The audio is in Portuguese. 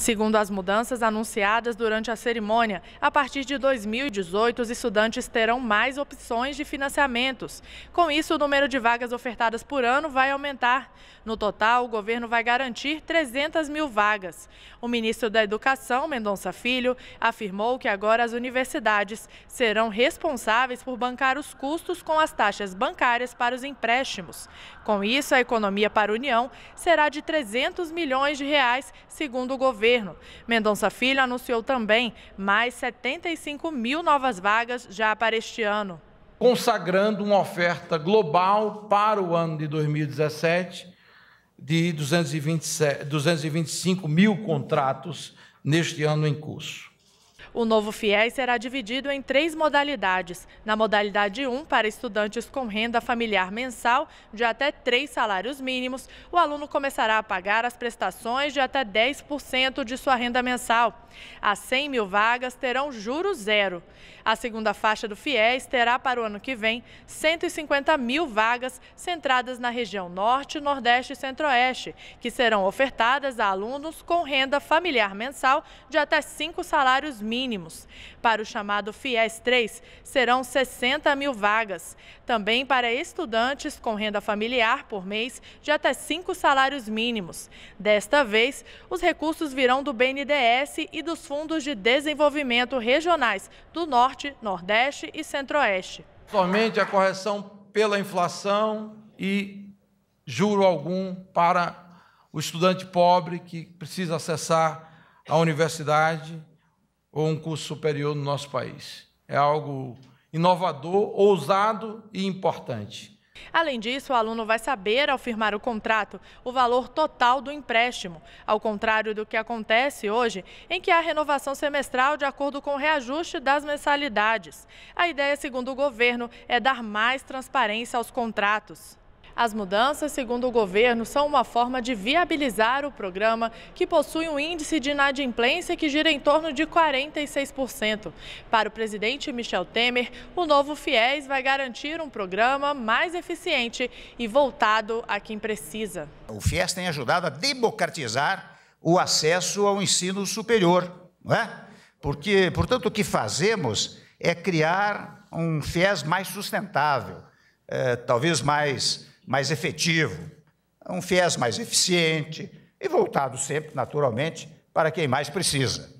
Segundo as mudanças anunciadas durante a cerimônia, a partir de 2018 os estudantes terão mais opções de financiamentos. Com isso, o número de vagas ofertadas por ano vai aumentar. No total, o governo vai garantir 300 mil vagas. O ministro da Educação, Mendonça Filho, afirmou que agora as universidades serão responsáveis por bancar os custos com as taxas bancárias para os empréstimos. Com isso, a economia para a União será de 300 milhões de reais, segundo o governo governo. Mendonça Filho anunciou também mais 75 mil novas vagas já para este ano. Consagrando uma oferta global para o ano de 2017 de 227, 225 mil contratos neste ano em curso. O novo FIES será dividido em três modalidades. Na modalidade 1, para estudantes com renda familiar mensal de até três salários mínimos, o aluno começará a pagar as prestações de até 10% de sua renda mensal. As 100 mil vagas terão juros zero. A segunda faixa do FIES terá para o ano que vem 150 mil vagas centradas na região Norte, Nordeste e Centro-Oeste, que serão ofertadas a alunos com renda familiar mensal de até cinco salários mínimos mínimos. Para o chamado FIES 3, serão 60 mil vagas. Também para estudantes com renda familiar por mês de até cinco salários mínimos. Desta vez, os recursos virão do BNDES e dos Fundos de Desenvolvimento Regionais do Norte, Nordeste e Centro-Oeste. Somente a correção pela inflação e juro algum para o estudante pobre que precisa acessar a universidade ou um curso superior no nosso país. É algo inovador, ousado e importante. Além disso, o aluno vai saber, ao firmar o contrato, o valor total do empréstimo, ao contrário do que acontece hoje, em que há renovação semestral de acordo com o reajuste das mensalidades. A ideia, segundo o governo, é dar mais transparência aos contratos. As mudanças, segundo o governo, são uma forma de viabilizar o programa, que possui um índice de inadimplência que gira em torno de 46%. Para o presidente Michel Temer, o novo FIES vai garantir um programa mais eficiente e voltado a quem precisa. O FIES tem ajudado a democratizar o acesso ao ensino superior, não é? Porque, portanto, o que fazemos é criar um FIES mais sustentável, é, talvez mais mais efetivo, um FIES mais eficiente e voltado sempre, naturalmente, para quem mais precisa.